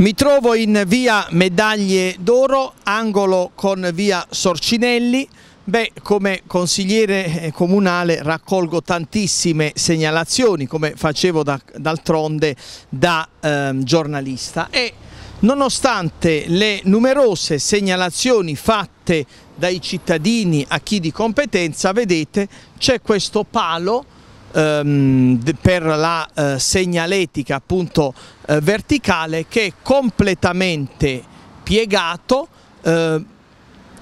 Mi trovo in via Medaglie d'Oro, angolo con via Sorcinelli. Beh, come consigliere eh, comunale raccolgo tantissime segnalazioni, come facevo d'altronde da, eh, giornalista e nonostante le numerose segnalazioni fatte dai cittadini a chi di competenza, vedete, c'è questo palo ehm, per la eh, segnaletica appunto eh, verticale che è completamente piegato, eh,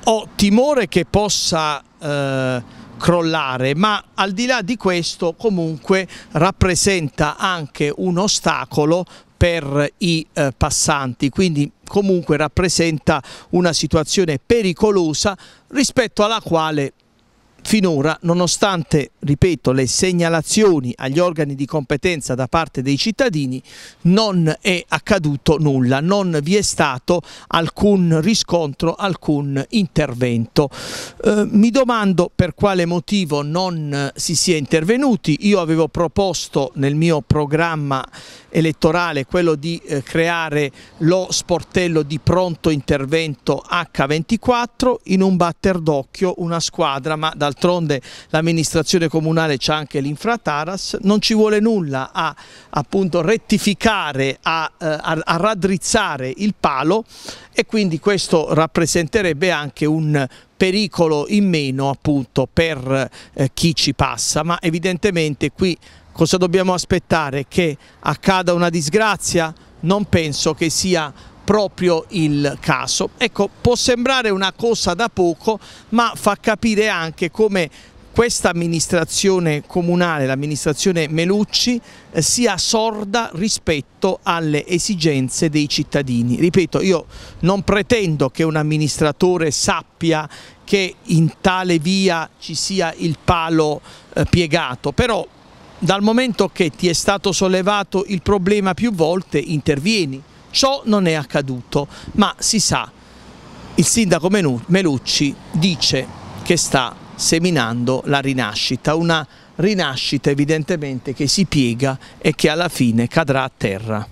ho timore che possa eh, crollare, ma al di là di questo comunque rappresenta anche un ostacolo per i eh, passanti, quindi comunque rappresenta una situazione pericolosa rispetto alla quale Finora, nonostante, ripeto, le segnalazioni agli organi di competenza da parte dei cittadini, non è accaduto nulla, non vi è stato alcun riscontro, alcun intervento. Eh, mi domando per quale motivo non si sia intervenuti, io avevo proposto nel mio programma elettorale quello di eh, creare lo sportello di pronto intervento H24 in un batter d'occhio una squadra ma d'altronde l'amministrazione comunale c'è anche l'infrataras non ci vuole nulla a appunto rettificare a, eh, a, a raddrizzare il palo e quindi questo rappresenterebbe anche un pericolo in meno appunto per eh, chi ci passa ma evidentemente qui Cosa dobbiamo aspettare? Che accada una disgrazia? Non penso che sia proprio il caso. Ecco, può sembrare una cosa da poco, ma fa capire anche come questa amministrazione comunale, l'amministrazione Melucci, eh, sia sorda rispetto alle esigenze dei cittadini. Ripeto, io non pretendo che un amministratore sappia che in tale via ci sia il palo eh, piegato, però dal momento che ti è stato sollevato il problema più volte intervieni. Ciò non è accaduto, ma si sa, il sindaco Melucci dice che sta seminando la rinascita, una rinascita evidentemente che si piega e che alla fine cadrà a terra.